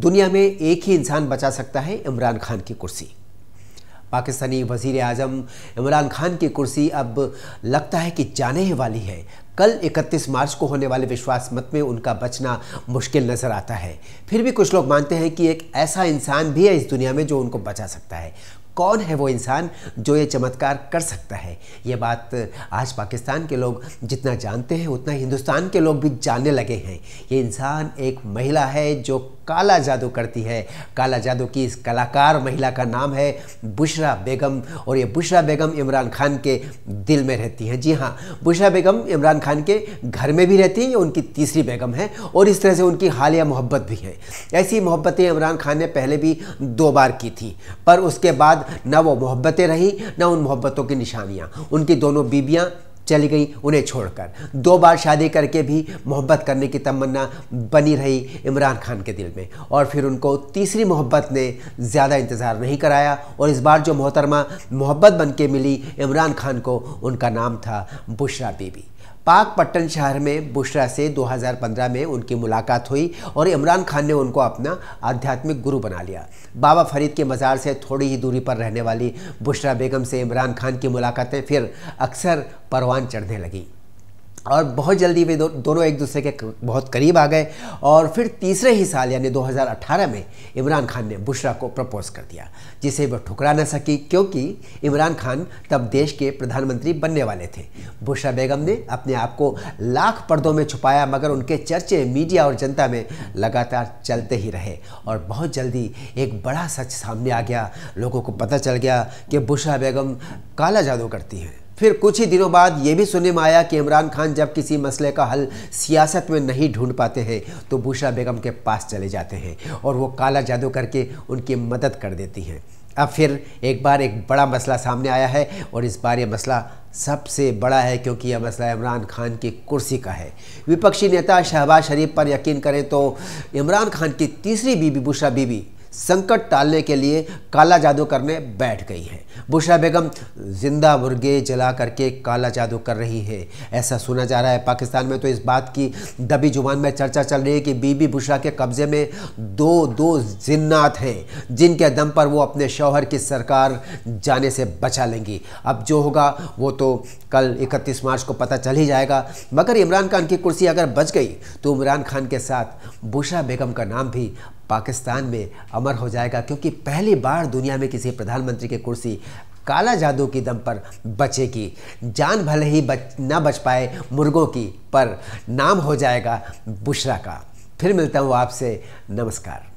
दुनिया में एक ही इंसान बचा सकता है इमरान खान की कुर्सी पाकिस्तानी वजीर आजम इमरान खान की कुर्सी अब लगता है कि जाने ही वाली है कल 31 मार्च को होने वाले विश्वास मत में उनका बचना मुश्किल नज़र आता है फिर भी कुछ लोग मानते हैं कि एक ऐसा इंसान भी है इस दुनिया में जो उनको बचा सकता है कौन है वो इंसान जो ये चमत्कार कर सकता है ये बात आज पाकिस्तान के लोग जितना जानते हैं उतना हिंदुस्तान के लोग भी जानने लगे हैं ये इंसान एक महिला है जो काला जादू करती है काला जादू की इस कलाकार महिला का नाम है बुशरा बेगम और ये बुशरा बेगम इमरान खान के दिल में रहती हैं जी हाँ बुशरा बेगम इमरान खान के घर में भी रहती हैं ये उनकी तीसरी बेगम है और इस तरह से उनकी हालिया मोहब्बत भी है ऐसी मोहब्बतें इमरान खान ने पहले भी दो बार की थी पर उसके बाद ना वो मोहब्बतें रहीं ना उन मोहब्बतों की निशानियाँ उनकी दोनों बीबियाँ चली गई उन्हें छोड़कर दो बार शादी करके भी मोहब्बत करने की तमन्ना बनी रही इमरान खान के दिल में और फिर उनको तीसरी मोहब्बत ने ज़्यादा इंतज़ार नहीं कराया और इस बार जो मोहतरमा मोहब्बत बन के मिली इमरान खान को उनका नाम था बुशरा बीबी पाक पट्टन शहर में बुशरा से 2015 में उनकी मुलाकात हुई और इमरान खान ने उनको अपना आध्यात्मिक गुरु बना लिया बाबा फरीद के मज़ार से थोड़ी ही दूरी पर रहने वाली बुशरा बेगम से इमरान खान की मुलाकातें फिर अक्सर परवान चढ़ने लगी और बहुत जल्दी वे दो, दोनों एक दूसरे के बहुत करीब आ गए और फिर तीसरे ही साल यानी 2018 में इमरान खान ने बुशरा को प्रपोज कर दिया जिसे वह ठुकरा न सकी क्योंकि इमरान खान तब देश के प्रधानमंत्री बनने वाले थे बुशरा बेगम ने अपने आप को लाख पर्दों में छुपाया मगर उनके चर्चे मीडिया और जनता में लगातार चलते ही रहे और बहुत जल्दी एक बड़ा सच सामने आ गया लोगों को पता चल गया कि बुशरा बेगम काला जादू करती हैं फिर कुछ ही दिनों बाद ये भी सुनने में आया कि इमरान खान जब किसी मसले का हल सियासत में नहीं ढूंढ पाते हैं तो बुशरा बेगम के पास चले जाते हैं और वो काला जादू करके उनकी मदद कर देती हैं अब फिर एक बार एक बड़ा मसला सामने आया है और इस बार ये मसला सबसे बड़ा है क्योंकि यह मसला इमरान खान की कुर्सी का है विपक्षी नेता शहबाज शरीफ पर यकीन करें तो इमरान खान की तीसरी बीबी बुशरा बीबी संकट टालने के लिए काला जादू करने बैठ गई हैं बुशरा बेगम जिंदा मुर्गे जला करके काला जादू कर रही है ऐसा सुना जा रहा है पाकिस्तान में तो इस बात की दबी जुबान में चर्चा चल रही है कि बीबी बुशरा के कब्जे में दो दो जिन्नात हैं जिनके दम पर वो अपने शौहर की सरकार जाने से बचा लेंगी अब जो होगा वो तो कल इकतीस मार्च को पता चल ही जाएगा मगर इमरान खान की कुर्सी अगर बच गई तो इमरान खान के साथ बुशरा बेगम का नाम भी पाकिस्तान में अमर हो जाएगा क्योंकि पहली बार दुनिया में किसी प्रधानमंत्री की कुर्सी काला जादू की दम पर बचेगी जान भले ही बच ना बच पाए मुर्गों की पर नाम हो जाएगा बुशरा का फिर मिलता हूँ आपसे नमस्कार